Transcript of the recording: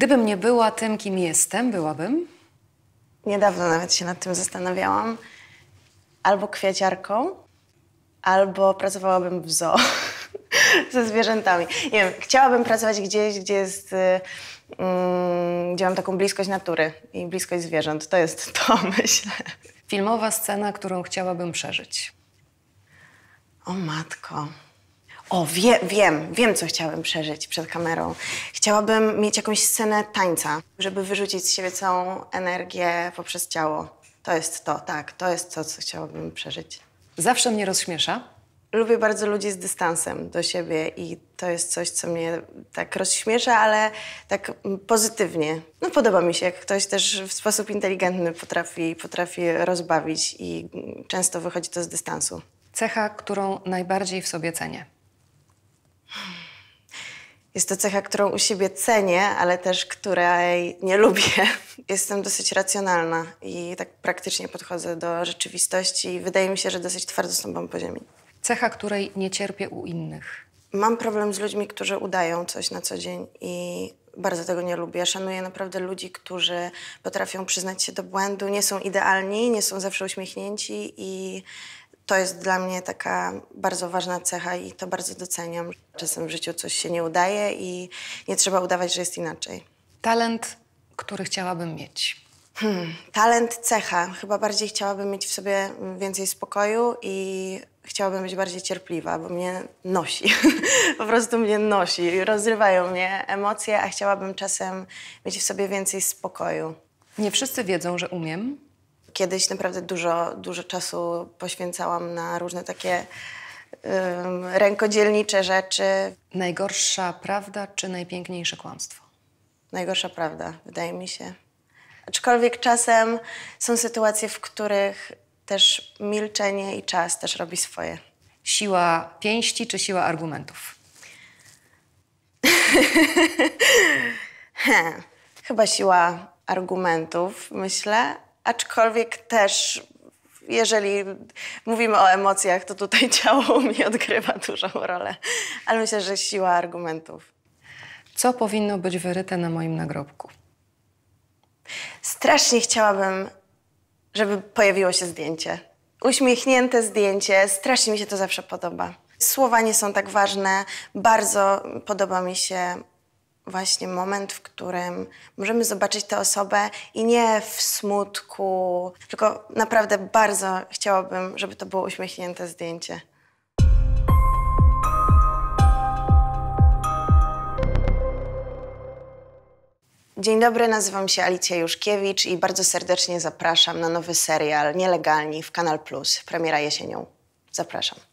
Gdybym nie była tym, kim jestem, byłabym? Niedawno nawet się nad tym zastanawiałam. Albo kwiaciarką, albo pracowałabym w zoo ze zwierzętami. Nie wiem, chciałabym pracować gdzieś, gdzie jest... Y, mm, gdzie mam taką bliskość natury i bliskość zwierząt. To jest to, myślę. Filmowa scena, którą chciałabym przeżyć. O matko. O, wie, wiem, wiem, co chciałabym przeżyć przed kamerą. Chciałabym mieć jakąś scenę tańca, żeby wyrzucić z siebie całą energię poprzez ciało. To jest to, tak, to jest to, co chciałabym przeżyć. Zawsze mnie rozśmiesza. Lubię bardzo ludzi z dystansem do siebie i to jest coś, co mnie tak rozśmiesza, ale tak pozytywnie. No podoba mi się, jak ktoś też w sposób inteligentny potrafi, potrafi rozbawić i często wychodzi to z dystansu. Cecha, którą najbardziej w sobie cenię. Jest to cecha, którą u siebie cenię, ale też której nie lubię. Jestem dosyć racjonalna i tak praktycznie podchodzę do rzeczywistości i wydaje mi się, że dosyć twardo stąpam po ziemi. Cecha, której nie cierpię u innych. Mam problem z ludźmi, którzy udają coś na co dzień i bardzo tego nie lubię. Szanuję naprawdę ludzi, którzy potrafią przyznać się do błędu, nie są idealni, nie są zawsze uśmiechnięci i to jest dla mnie taka bardzo ważna cecha i to bardzo doceniam. Czasem w życiu coś się nie udaje i nie trzeba udawać, że jest inaczej. Talent, który chciałabym mieć. Hmm, talent, cecha. Chyba bardziej chciałabym mieć w sobie więcej spokoju i chciałabym być bardziej cierpliwa, bo mnie nosi. po prostu mnie nosi. Rozrywają mnie emocje, a chciałabym czasem mieć w sobie więcej spokoju. Nie wszyscy wiedzą, że umiem kiedyś naprawdę dużo, dużo czasu poświęcałam na różne takie rękodzielnicze rzeczy. Najgorsza prawda czy najpiękniejsze kłamstwo? Najgorsza prawda, wydaje mi się. Aczkolwiek czasem są sytuacje, w których też milczenie i czas też robi swoje. Siła pięści czy siła argumentów? Chyba siła argumentów, myślę, aczkolwiek też jeżeli mówimy o emocjach, to tutaj ciało mi odgrywa dużą rolę, ale myślę, że siła argumentów. Co powinno być wyryte na moim nagrobku? Strasznie chciałabym, żeby pojawiło się zdjęcie. Uśmiechnięte zdjęcie, strasznie mi się to zawsze podoba. Słowa nie są tak ważne. Bardzo podoba mi się właśnie moment, w którym możemy zobaczyć tę osobę i nie w smutku, tylko naprawdę bardzo chciałabym, żeby to było uśmiechnięte zdjęcie. Dzień dobry, nazywam się Alicja Juszkiewicz i bardzo serdecznie zapraszam na nowy serial Nielegalni w Kanal Plus, premiera jesienią. Zapraszam.